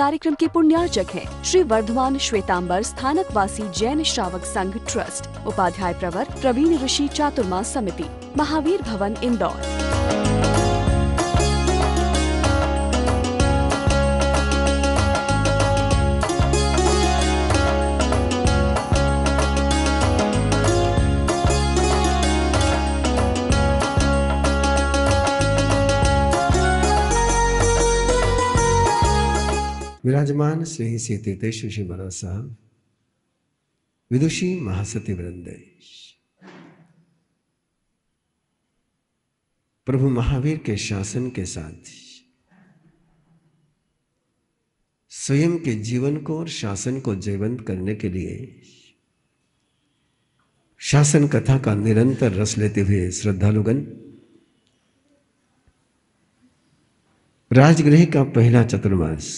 कार्यक्रम के पुण्यार्चक हैं श्री वर्धमान श्वेतांबर स्थानक वासी जैन श्रावक संघ ट्रस्ट उपाध्याय प्रवर प्रवीण ऋषि चातुर्मा समिति महावीर भवन इंदौर विराजमान श्री सीतेश श्री महाराज साहब विदुषी महासती वृंदेश प्रभु महावीर के शासन के साथ स्वयं के जीवन को और शासन को जीवंत करने के लिए शासन कथा का निरंतर रस लेते हुए श्रद्धालुगण राजगृह का पहला चतुर्मास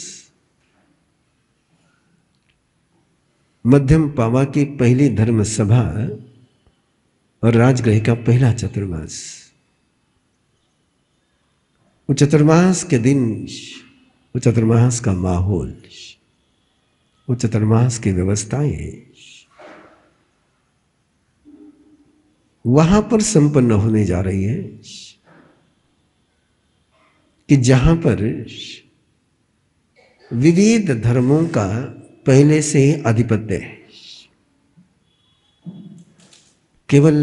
मध्यम पावा की पहली धर्म सभा और राजगृह का पहला चतुर्मास वो चतुर्मास के दिन वो चतुर्मास का माहौल वो चतुर्मास की व्यवस्थाएं वहां पर संपन्न होने जा रही है कि जहां पर विविध धर्मों का पहले से ही आधिपत्य है केवल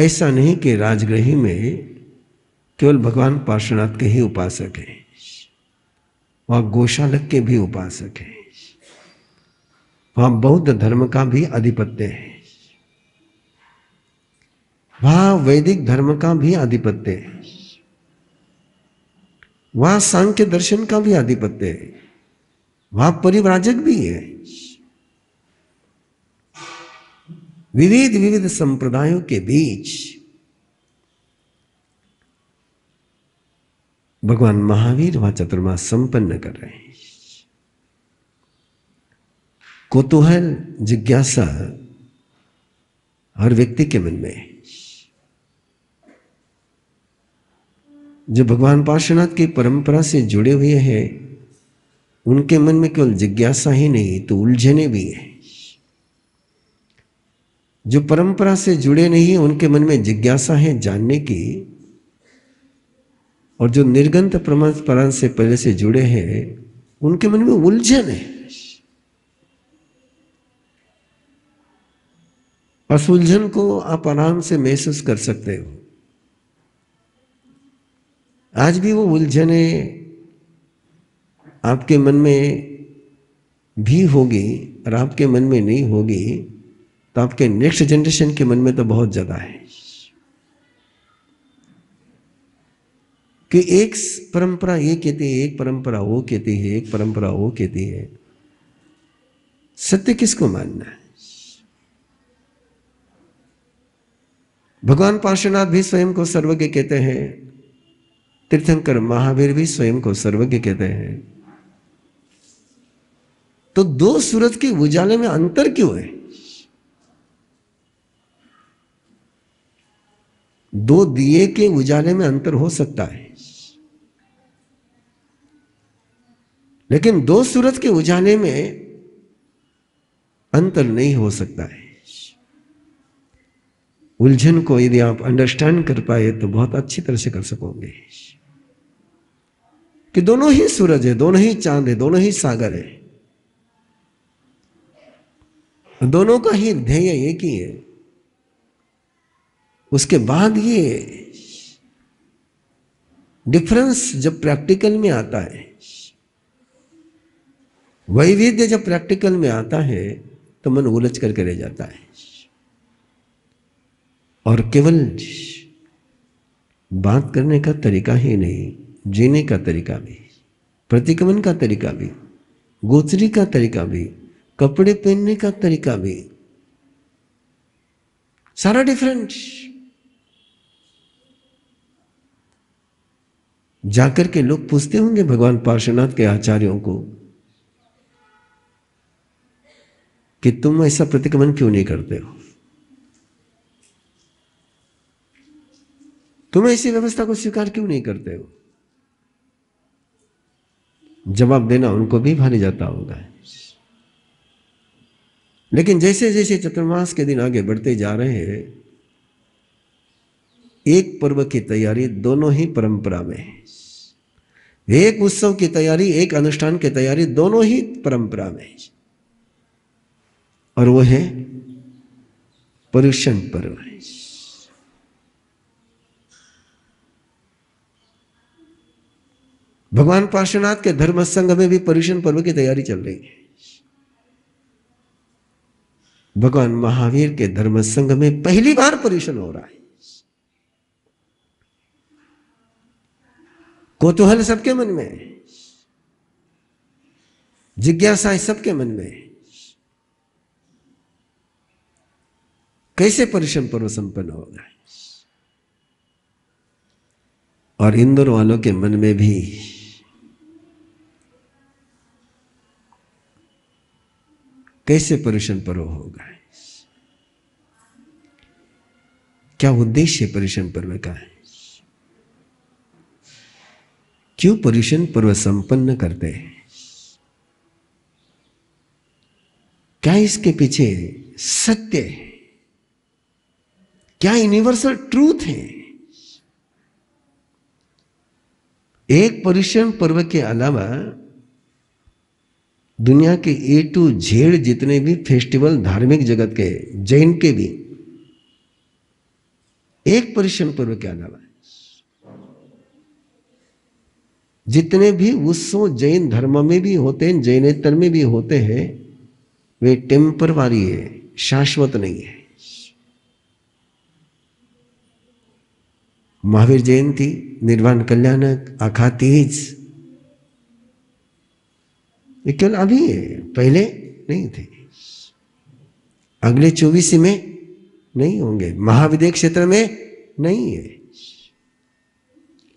ऐसा नहीं कि राजग्रही में केवल भगवान पार्श्वनाथ के ही उपासक हैं वहां गोशालक के भी उपासक हैं वहां बौद्ध धर्म का भी आधिपत्य है वहां वैदिक धर्म का भी आधिपत्य है वहां सांख्य दर्शन का भी आधिपत्य है वह परिव्राजक भी है विविध विविध संप्रदायों के बीच भगवान महावीर वह चतुर्मा संपन्न कर रहे हैं कुतूहल जिज्ञासा हर व्यक्ति के मन में जो भगवान पार्श्वनाथ की परंपरा से जुड़े हुए हैं उनके मन में केवल जिज्ञासा ही नहीं तो उलझने भी है जो परंपरा से जुड़े नहीं उनके मन में जिज्ञासा है जानने की और जो निर्गंत परंपरा से पहले से जुड़े हैं उनके मन में उलझन है उस उलझन को आप आराम से महसूस कर सकते हो आज भी वो उलझने आपके मन में भी होगी और आपके मन में नहीं होगी तो आपके नेक्स्ट जनरेशन के मन में तो बहुत जगह है कि एक परंपरा ये कहती है एक परंपरा वो कहती है एक परंपरा वो कहती है सत्य किसको मानना है भगवान पार्श्वनाथ भी स्वयं को सर्वज्ञ कहते हैं तीर्थंकर महावीर भी स्वयं को सर्वज्ञ कहते हैं तो दो सूरज के उजाले में अंतर क्यों है दो दिए के उजाले में अंतर हो सकता है लेकिन दो सूरज के उजाले में अंतर नहीं हो सकता है उलझन को यदि आप अंडरस्टैंड कर पाए तो बहुत अच्छी तरह से कर सकोगे कि दोनों ही सूरज है दोनों ही चांद है दोनों ही सागर है दोनों का ही ध्येय एक ही है उसके बाद ये डिफरेंस जब प्रैक्टिकल में आता है वैविध्य जब प्रैक्टिकल में आता है तो मन उलझ करके रह जाता है और केवल बात करने का तरीका ही नहीं जीने का तरीका भी प्रतिक्रमण का तरीका भी गोचरी का तरीका भी कपड़े पहनने का तरीका भी सारा डिफरेंट जाकर के लोग पूछते होंगे भगवान पार्श्वनाथ के आचार्यों को कि तुम ऐसा प्रतिक्रमण क्यों नहीं करते हो तुम ऐसी व्यवस्था को स्वीकार क्यों नहीं करते हो जवाब देना उनको भी भारी जाता होगा लेकिन जैसे जैसे चतुर्मास के दिन आगे बढ़ते जा रहे हैं एक पर्व की तैयारी दोनों ही परंपरा में है एक उत्सव की तैयारी एक अनुष्ठान की तैयारी दोनों ही परंपरा में और वो है पर्युषण पर्व भगवान पार्श्वनाथ के धर्म संघ में भी पर्युषण पर्व की तैयारी चल रही है भगवान महावीर के धर्म संघ में पहली बार पॉल्यूशन हो रहा है कोतूहल सबके मन में जिज्ञासा है सबके मन में कैसे परिश्रम पर्व संपन्न होगा और इंदौर वालों के मन में भी कैसे परेशान परो हो गए क्या उद्देश्य परेशान पर्व का है क्यों परेशान पर्व संपन्न करते हैं क्या इसके पीछे सत्य है क्या यूनिवर्सल ट्रूथ है एक परिश्रम पर्व के अलावा दुनिया के ए टू झेड़ जितने भी फेस्टिवल धार्मिक जगत के जैन के भी एक परिश्रम पर्व क्या डाला है जितने भी उत्सव जैन धर्म में भी होते हैं जैनेतर में भी होते हैं वे टेम्परवारी है शाश्वत नहीं है महावीर जयंती निर्वाण कल्याणक अखातीज ये केवल अभी पहले नहीं थे अगले चौबीस में नहीं होंगे महाविद्य क्षेत्र में नहीं है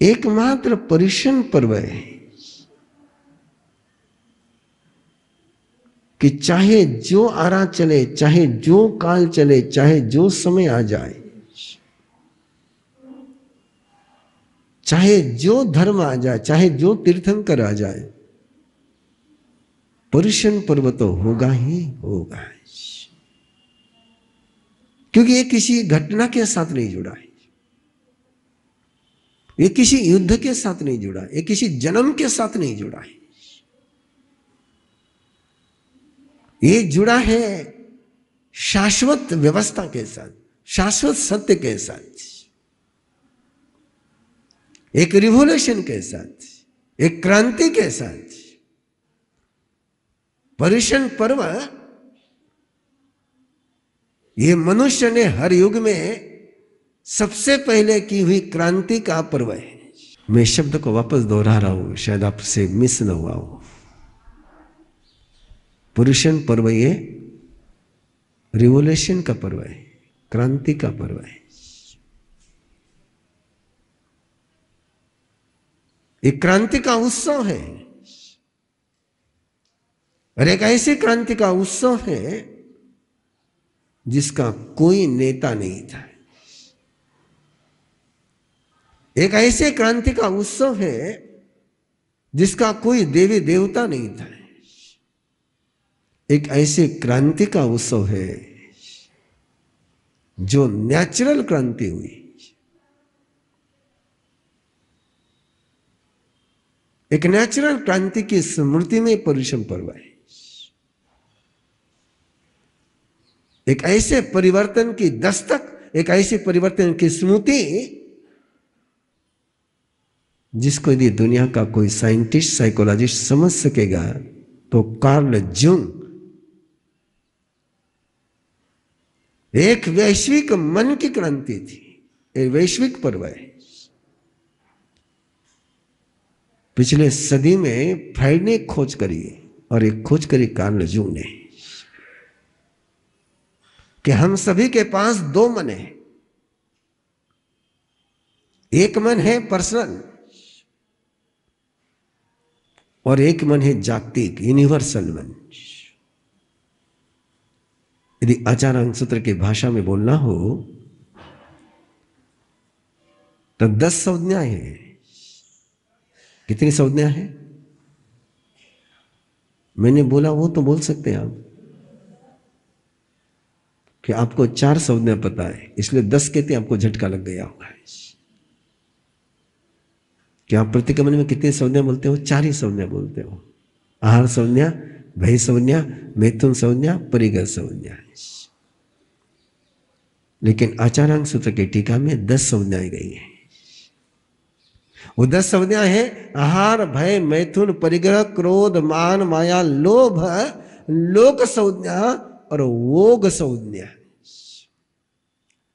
एकमात्र परिश्रम पर्व है कि चाहे जो आरा चले चाहे जो काल चले चाहे जो समय आ जाए चाहे जो धर्म आ जाए चाहे जो तीर्थंकर आ जाए पुरुषन पर्व तो होगा ही होगा क्योंकि ये किसी घटना के साथ नहीं जुड़ा है ये किसी युद्ध के साथ नहीं जुड़ा ये किसी जन्म के साथ नहीं जुड़ा है ये जुड़ा है शाश्वत व्यवस्था के साथ शाश्वत सत्य के साथ एक रिवोल्यूशन के साथ एक क्रांति के साथ परिशन पर्व ये मनुष्य ने हर युग में सबसे पहले की हुई क्रांति का पर्व है मैं शब्द को वापस दोहरा रहा हूं शायद आपसे मिस न हुआ हो पुरुषण पर्व ये रिवोल्यूशन का पर्व है क्रांति का पर्व है ये क्रांति का उत्सव है और एक ऐसी क्रांति का उत्सव है जिसका कोई नेता नहीं था एक ऐसे क्रांति का उत्सव है जिसका कोई देवी देवता नहीं था एक ऐसे क्रांति का उत्सव है जो नेचुरल क्रांति हुई एक नेचुरल क्रांति की स्मृति में परिश्रम पर्व एक ऐसे परिवर्तन की दस्तक एक ऐसे परिवर्तन की स्मृति जिसको यदि दुनिया का कोई साइंटिस्ट साइकोलॉजिस्ट समझ सकेगा तो कार्ल जुंग एक वैश्विक मन की क्रांति थी एक वैश्विक पर्व है पिछले सदी में फ्राइड ने खोज करी और एक खोज करी कार्ल जुंग ने कि हम सभी के पास दो मन है एक मन है पर्सनल और एक मन है जागतिक यूनिवर्सल मन यदि आचार सूत्र की भाषा में बोलना हो तो दस संज्ञा है कितनी संज्ञा है मैंने बोला वो तो बोल सकते हैं आप कि आपको चार संज्ञा पता है इसलिए दस कहते आपको झटका लग गया होगा कि आप प्रतिक्रमण में कितनी संज्ञा बोलते हो चार ही संज्ञा बोलते हो आहार संज्ञा भय संज्ञा मैथुन संज्ञा परिगर संज्ञा लेकिन आचारांग सूत्र की टीका में दस संज्ञाएं गई हैं वो दस संज्ञा है आहार भय मैथुन परिग्रह क्रोध मान माया लोभ लोक संज्ञा और वोग संज्ञा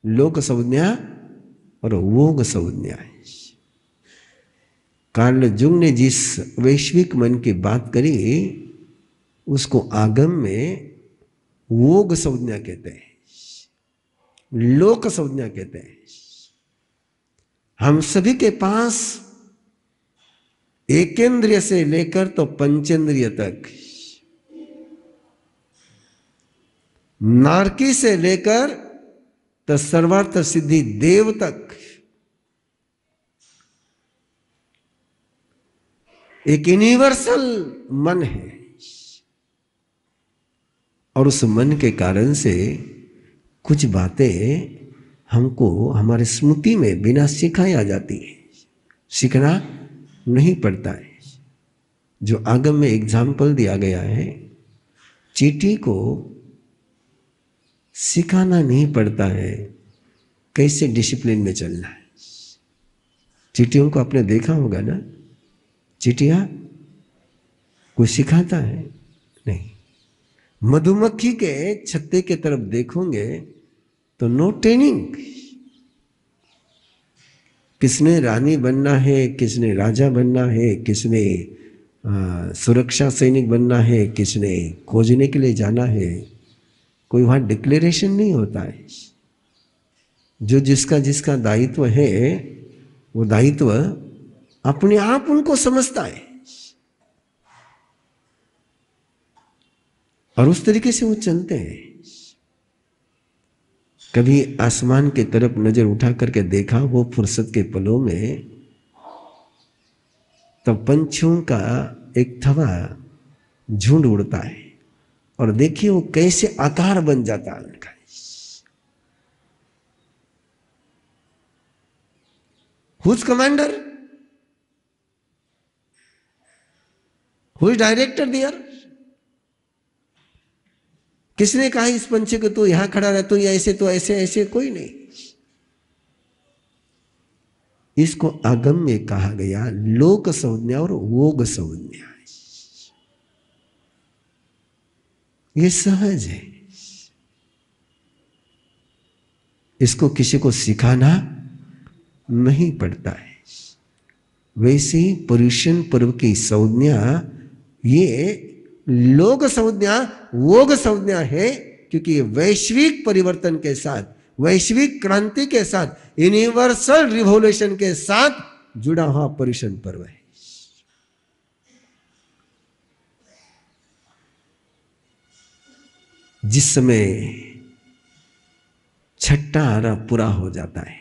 लोक संज्ञा और वोग संज्ञा कार्ल जुंग ने जिस वैश्विक मन की बात करी उसको आगम में वोग संज्ञा कहते हैं लोक संज्ञा कहते हैं हम सभी के पास एकेंद्रिय से लेकर तो पंचेंद्रिय तक नारकी से लेकर तो सर्वार्थ सिद्धि देव तक एक यूनिवर्सल मन है और उस मन के कारण से कुछ बातें हमको हमारे स्मृति में बिना सिखाया जाती है सीखना नहीं पड़ता है जो आगम में एग्जाम्पल दिया गया है चीटी को सिखाना नहीं पड़ता है कैसे डिसिप्लिन में चलना है चिटियों को आपने देखा होगा ना चिटिया कोई सिखाता है नहीं मधुमक्खी के छत्ते के तरफ देखोगे तो नो ट्रेनिंग किसने रानी बनना है किसने राजा बनना है किसने आ, सुरक्षा सैनिक बनना है किसने खोजने के लिए जाना है कोई वहां डिक्लेरेशन नहीं होता है जो जिसका जिसका दायित्व है वो दायित्व अपने आप उनको समझता है और उस तरीके से वो चलते हैं कभी आसमान की तरफ नजर उठा करके देखा वो फुर्सत के पलों में तब पंछियों का एक थवा झुंड उड़ता है और देखिए वो कैसे आकार बन जाता है उनका who's commander who's director there किसने कहा इस पंछी को तू यहां खड़ा रह तू या ऐसे तो ऐसे ऐसे कोई नहीं इसको आगम में कहा गया लोक संज्ञा और वोग संज्ञा ये सहज है इसको किसी को सिखाना नहीं पड़ता है वैसे ही पुरुषन पर्व की संज्ञा ये लोग संज्ञा वोग संज्ञा है क्योंकि वैश्विक परिवर्तन के साथ वैश्विक क्रांति के साथ यूनिवर्सल रिवोल्यूशन के साथ जुड़ा हुआ परिशन पर्व है जिस समय छठा आरा पूरा हो जाता है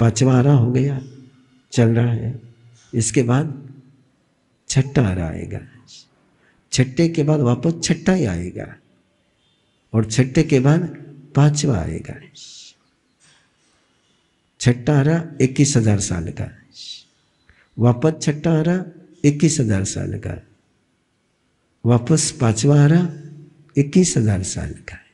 पांचवा आरा हो गया चल रहा है इसके बाद छठा आरा आएगा छठे के बाद वापस छठा ही आएगा और छठे के बाद पांचवा आएगा छठा आरा इक्कीस हजार साल का वापस छठा आरा इक्कीस हजार साल का वापस पांचवा आरा इक्कीस हजार साल का है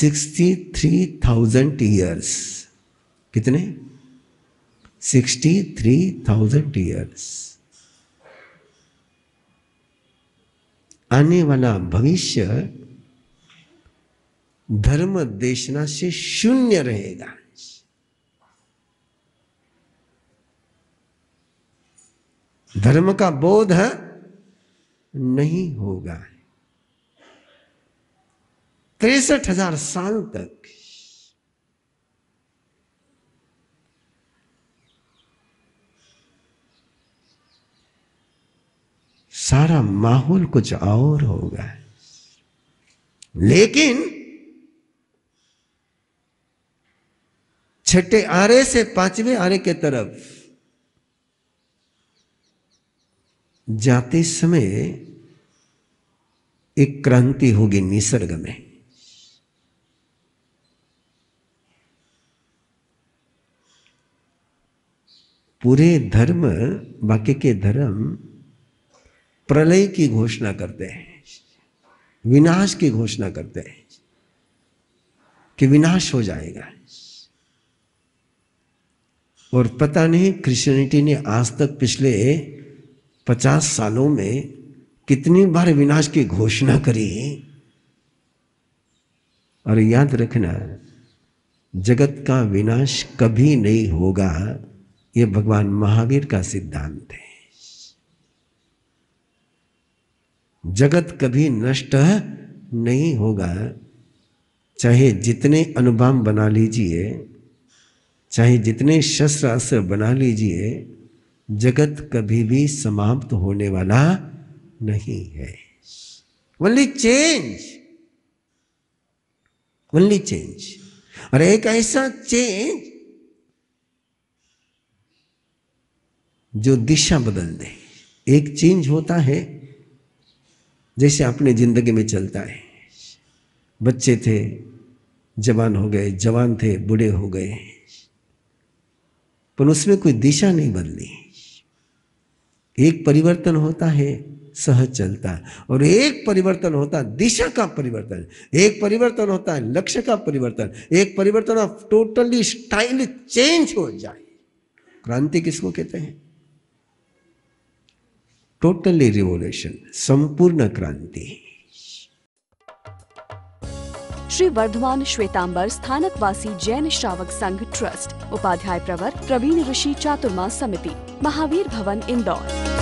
सिक्सटी थ्री थाउजेंड ईयर्स कितने सिक्सटी थ्री थाउजेंड ईयर्स आने वाला भविष्य धर्म देशना से शून्य रहेगा धर्म का बोध है नहीं होगा तिरसठ हजार साल तक सारा माहौल कुछ और होगा लेकिन छठे आरे से पांचवें आरे के तरफ जाते समय एक क्रांति होगी निसर्ग में पूरे धर्म बाकी के धर्म प्रलय की घोषणा करते हैं विनाश की घोषणा करते हैं कि विनाश हो जाएगा और पता नहीं क्रिश्चियनिटी ने आज तक पिछले पचास सालों में कितनी बार विनाश की घोषणा करी और याद रखना जगत का विनाश कभी नहीं होगा ये भगवान महावीर का सिद्धांत है जगत कभी नष्ट नहीं होगा चाहे जितने अनुभव बना लीजिए चाहे जितने शस्त्र अस्त्र बना लीजिए जगत कभी भी समाप्त होने वाला नहीं है ओनली चेंज ओनली चेंज और एक ऐसा चेंज जो दिशा बदल दे एक चेंज होता है जैसे अपने जिंदगी में चलता है बच्चे थे जवान हो गए जवान थे बूढ़े हो गए पर उसमें कोई दिशा नहीं बदली एक परिवर्तन होता है सहज चलता है और एक परिवर्तन होता है दिशा का परिवर्तन एक परिवर्तन होता है लक्ष्य का परिवर्तन एक परिवर्तन ऑफ टोटली स्टाइल चेंज हो जाए क्रांति किसको कहते हैं टोटली रिवोल्यूशन संपूर्ण क्रांति श्री वर्धमान श्वेतांबर वासी जैन श्रावक संघ ट्रस्ट उपाध्याय प्रवर प्रवीण ऋषि चातुर्मा समिति महावीर भवन इंदौर